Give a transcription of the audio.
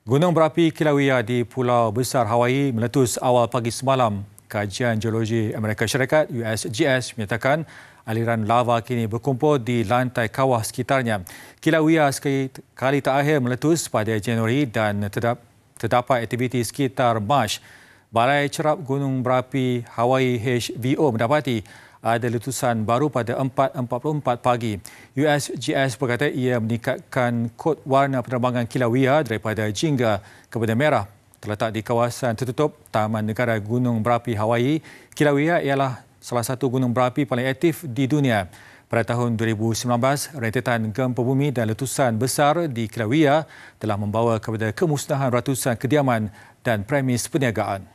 Gunung berapi Kilauea di Pulau Besar Hawaii meletus awal pagi semalam. Kajian Geologi Amerika Syarikat USGS menyatakan aliran lava kini berkumpul di lantai kawah sekitarnya. Kilauea sekali kali terakhir meletus pada Januari dan terdap, terdapat aktiviti sekitar Mac. Balai Cerap Gunung Berapi Hawaii HVO mendapati ada letusan baru pada 4.44 pagi. USGS berkata ia meningkatkan kod warna penerbangan Kilauea daripada Jingga kepada Merah. Terletak di kawasan tertutup Taman Negara Gunung Berapi Hawaii, Kilauea ialah salah satu gunung berapi paling aktif di dunia. Pada tahun 2019, rentetan gempa bumi dan letusan besar di Kilauea telah membawa kepada kemusnahan ratusan kediaman dan premis perniagaan.